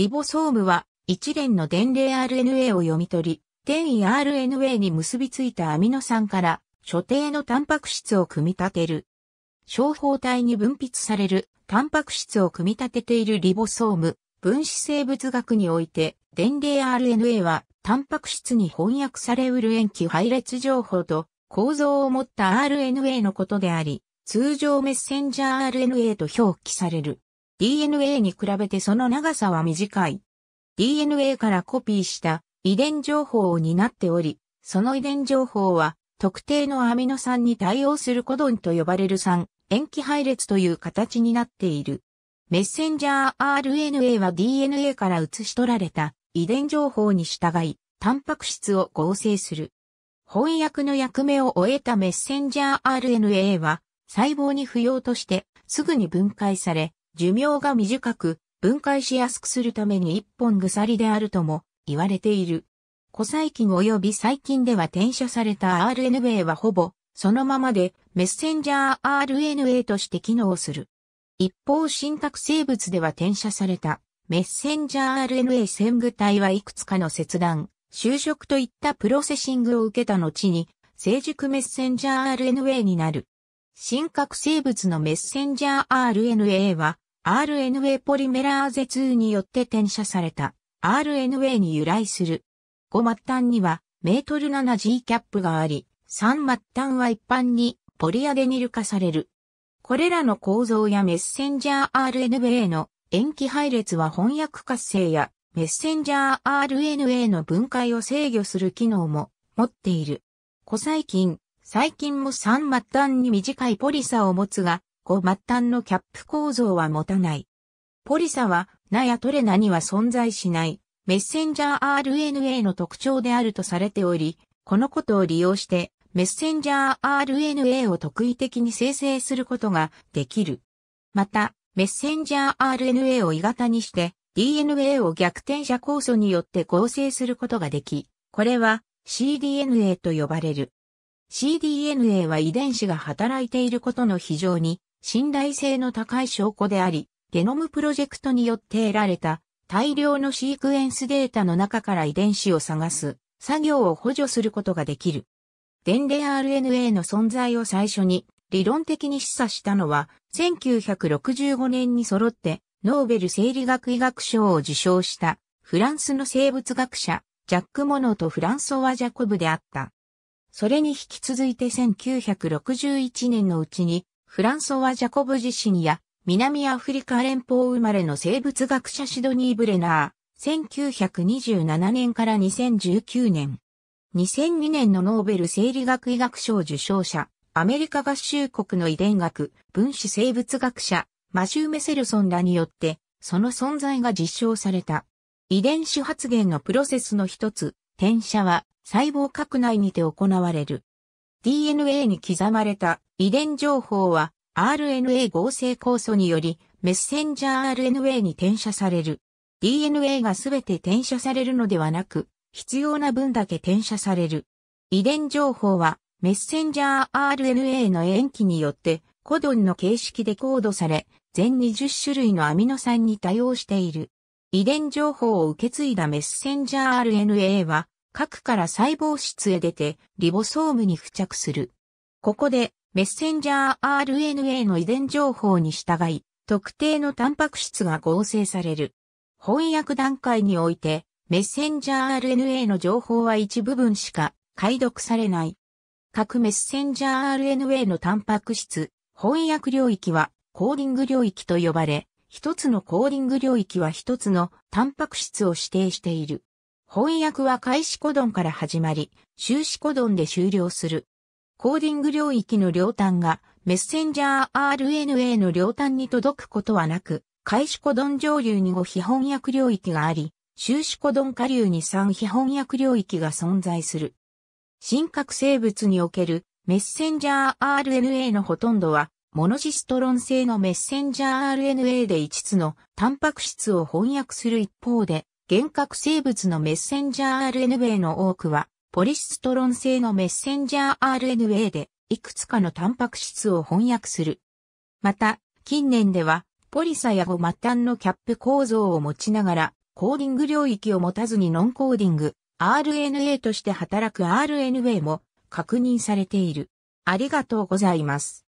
リボソームは一連の伝令 RNA を読み取り、転移 RNA に結びついたアミノ酸から所定のタンパク質を組み立てる。小胞体に分泌されるタンパク質を組み立てているリボソーム、分子生物学において、伝令 RNA はタンパク質に翻訳されうる塩基配列情報と構造を持った RNA のことであり、通常メッセンジャー RNA と表記される。DNA に比べてその長さは短い。DNA からコピーした遺伝情報を担っており、その遺伝情報は特定のアミノ酸に対応するコドンと呼ばれる酸、塩基配列という形になっている。メッセンジャー RNA は DNA から移し取られた遺伝情報に従い、タンパク質を合成する。翻訳の役目を終えたメッセンジャー RNA は細胞に不要としてすぐに分解され、寿命が短く、分解しやすくするために一本鎖であるとも言われている。古細菌及び細菌では転写された RNA はほぼそのままでメッセンジャー RNA として機能する。一方新核生物では転写されたメッセンジャー RNA 線具体はいくつかの切断、就職といったプロセシングを受けた後に成熟メッセンジャー RNA になる。新核生物のメッセンジャー RNA は RNA ポリメラーゼ2によって転写された RNA に由来する。5末端にはメートル 7G キャップがあり、3末端は一般にポリアデニル化される。これらの構造やメッセンジャー RNA の塩基配列は翻訳活性やメッセンジャー RNA の分解を制御する機能も持っている。古細菌、細菌も3末端に短いポリサを持つが、後末端のキャップ構造は持たない。ポリサは、ナやトレナには存在しない、メッセンジャー RNA の特徴であるとされており、このことを利用して、メッセンジャー RNA を特異的に生成することができる。また、メッセンジャー RNA を鋳型にして DNA を逆転者酵素によって合成することができ、これは cDNA と呼ばれる。cDNA は遺伝子が働いていることの非常に信頼性の高い証拠であり、ゲノムプロジェクトによって得られた大量のシークエンスデータの中から遺伝子を探す作業を補助することができる。伝令 RNA の存在を最初に理論的に示唆したのは1965年に揃ってノーベル生理学医学賞を受賞したフランスの生物学者ジャック・モノとフランソワ・ジャコブであった。それに引き続いて1961年のうちにフランソワ・ジャコブジシニア、南アフリカ連邦生まれの生物学者シドニー・ブレナー、1927年から2019年。2002年のノーベル生理学医学賞受賞者、アメリカ合衆国の遺伝学、分子生物学者、マシュー・メセルソンらによって、その存在が実証された。遺伝子発現のプロセスの一つ、転写は細胞核内にて行われる。DNA に刻まれた遺伝情報は RNA 合成酵素によりメッセンジャー RNA に転写される。DNA がすべて転写されるのではなく、必要な分だけ転写される。遺伝情報はメッセンジャー RNA の塩基によってコドンの形式でコードされ、全20種類のアミノ酸に対応している。遺伝情報を受け継いだメッセンジャー RNA は核から細胞質へ出て、リボソームに付着する。ここで、メッセンジャー RNA の遺伝情報に従い、特定のタンパク質が合成される。翻訳段階において、メッセンジャー RNA の情報は一部分しか解読されない。各メッセンジャー RNA のタンパク質、翻訳領域はコーディング領域と呼ばれ、一つのコーディング領域は一つのタンパク質を指定している。翻訳は開始コドンから始まり、終シコドンで終了する。コーディング領域の両端がメッセンジャー RNA の両端に届くことはなく、開始コドン上流に5非翻訳領域があり、終シコドン下流に3非翻訳領域が存在する。真核生物におけるメッセンジャー RNA のほとんどは、モノシストロン製のメッセンジャー RNA で5つのタンパク質を翻訳する一方で、幻覚生物のメッセンジャー RNA の多くは、ポリシストロン製のメッセンジャー RNA で、いくつかのタンパク質を翻訳する。また、近年では、ポリサやゴ末端のキャップ構造を持ちながら、コーディング領域を持たずにノンコーディング、RNA として働く RNA も確認されている。ありがとうございます。